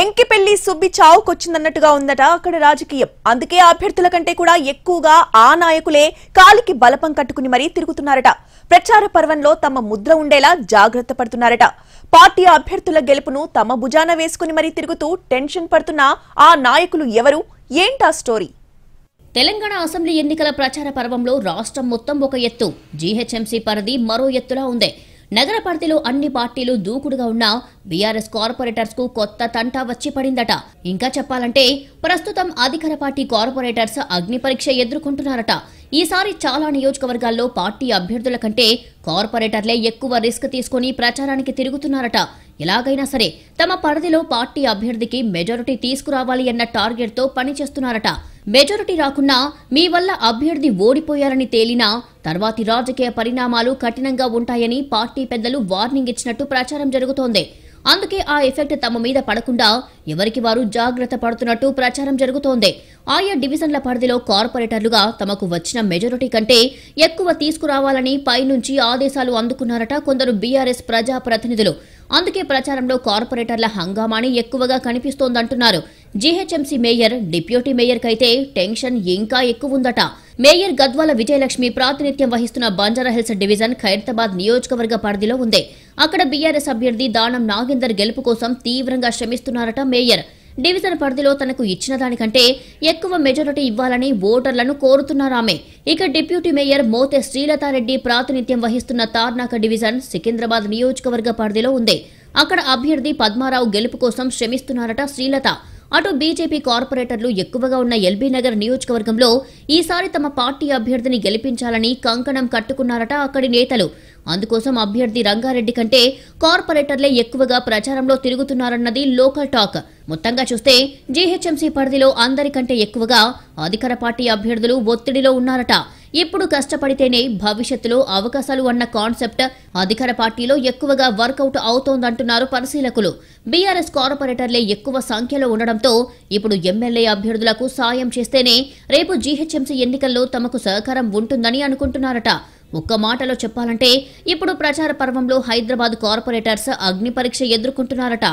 ఎంకి పెళ్లి సుబ్బి చావుకొచ్చిందన్నట్టుగా ఉందట అక్కడ రాజకీయం అందుకే అభ్యర్థుల కంటే కూడా ఎక్కువగా ఆ నాయకులే కాలికి బలపం కట్టుకుని మరీ తిరుగుతున్నారట ప్రచార పర్వంలో తమ ముద్ర ఉండేలా జాగ్రత్త పడుతున్నారట పార్టీ అభ్యర్థుల గెలుపును తమ భుజాన వేసుకుని మరీ తిరుగుతూ టెన్షన్ పడుతున్న ఆ నాయకులు ఎవరు ఏంటా స్టోరీ తెలంగాణ అసెంబ్లీ ఎన్నికల ప్రచార పర్వంలో రాష్ట్రం మొత్తం ఒక ఎత్తు జీహెచ్ఎంసీ పరిధి మరో ఎత్తులా ఉంది నగర పరిధిలో అన్ని పార్టీలు దూకుడుగా ఉన్న బీఆర్ఎస్ కార్పొరేటర్స్ కు కొత్త తంట వచ్చి పడిందట ఇంకా చెప్పాలంటే ప్రస్తుతం అధికార పార్టీ కార్పొరేటర్స్ అగ్ని పరీక్ష ఎదుర్కొంటున్నారట ఈసారి చాలా నియోజకవర్గాల్లో పార్టీ అభ్యర్థుల కంటే కార్పొరేటర్లే ఎక్కువ రిస్క్ తీసుకుని ప్రచారానికి తిరుగుతున్నారట ఎలాగైనా సరే తమ పరిధిలో పార్టీ అభ్యర్థికి మెజారిటీ తీసుకురావాలి అన్న టార్గెట్తో పనిచేస్తున్నారట మెజారిటీ రాకున్నా మీ వల్ల అభ్యర్థి ఓడిపోయారని తేలినా తర్వాతి రాజకీయ పరిణామాలు కఠినంగా ఉంటాయని పార్టీ పెద్దలు వార్నింగ్ ఇచ్చినట్టు ప్రచారం జరుగుతోంది అందుకే ఆ ఎఫెక్ట్ తమ మీద పడకుండా ఎవరికి వారు జాగ్రత్త పడుతున్నట్టు ప్రచారం జరుగుతోంది ఆయా డివిజన్ల పరిధిలో కార్పొరేటర్లుగా తమకు వచ్చిన మెజారిటీ కంటే ఎక్కువ తీసుకురావాలని పైనుంచి ఆదేశాలు అందుకున్నారట కొందరు బీఆర్ఎస్ ప్రజాప్రతినిధులు అందుకే ప్రచారంలో కార్పొరేటర్ల హంగామాని ఎక్కువగా కనిపిస్తోందంటున్నారు జీహెచ్ఎంసీ మేయర్ డిప్యూటీ మేయర్కైతే టెన్షన్ ఇంకా ఎక్కువ ఉందట మేయర్ గద్వాల విజయలక్ష్మి ప్రాతినిధ్యం వహిస్తున్న బంజారాహిల్స్ డివిజన్ ఖైరతాబాద్ నియోజకవర్గ పరిధిలో ఉంది అక్కడ బీఆర్ఎస్ అభ్యర్థి దానం నాగేందర్ గెలుపు కోసం తీవ్రంగా శ్రమిస్తున్నారట మేయర్ డివిజన్ పరిధిలో తనకు ఇచ్చిన దానికంటే ఎక్కువ మెజారిటీ ఇవ్వాలని ఓటర్లను కోరుతున్నారామె ఇక డిప్యూటీ మేయర్ మోతే శ్రీలతారెడ్డి ప్రాతినిధ్యం వహిస్తున్న తార్నాక డివిజన్ సికింద్రాబాద్ నియోజకవర్గ పరిధిలో ఉంది అక్కడ అభ్యర్థి పద్మారావు గెలుపు కోసం శ్రమిస్తున్నారట శ్రీలత అటు బీజేపీ కార్పొరేటర్లు ఎక్కువగా ఉన్న ఎల్బీ నగర్ నియోజకవర్గంలో ఈసారి తమ పార్టీ అభ్యర్థిని గెలిపించాలని కంకణం కట్టుకున్నారట అక్కడి నేతలు అందుకోసం అభ్యర్థి రంగారెడ్డి కంటే కార్పొరేటర్లే ఎక్కువగా ప్రచారంలో తిరుగుతున్నారన్నది లోకల్ టాక్ మొత్తంగా చూస్తే జీహెచ్ఎంసీ పరిధిలో అందరికంటే ఎక్కువగా అధికార పార్టీ అభ్యర్థులు ఒత్తిడిలో ఉన్నారట ఇప్పుడు కష్టపడితేనే భవిష్యత్తులో అవకాశాలు అన్న కాన్సెప్ట్ అధికార పార్టీలో ఎక్కువగా వర్కౌట్ అవుతోందంటున్నారు పరిశీలకులు బీఆర్ఎస్ కార్పొరేటర్లే ఎక్కువ సంఖ్యలో ఉండడంతో ఇప్పుడు ఎమ్మెల్యే అభ్యర్థులకు సాయం చేస్తేనే రేపు జీహెచ్ఎంసీ ఎన్నికల్లో తమకు సహకారం ఉంటుందని అనుకుంటున్నారట ఒక్క మాటలో చెప్పాలంటే ఇప్పుడు ప్రచార పర్వంలో హైదరాబాద్ కార్పొరేటర్స్ అగ్ని పరీక్ష ఎదుర్కొంటున్నారట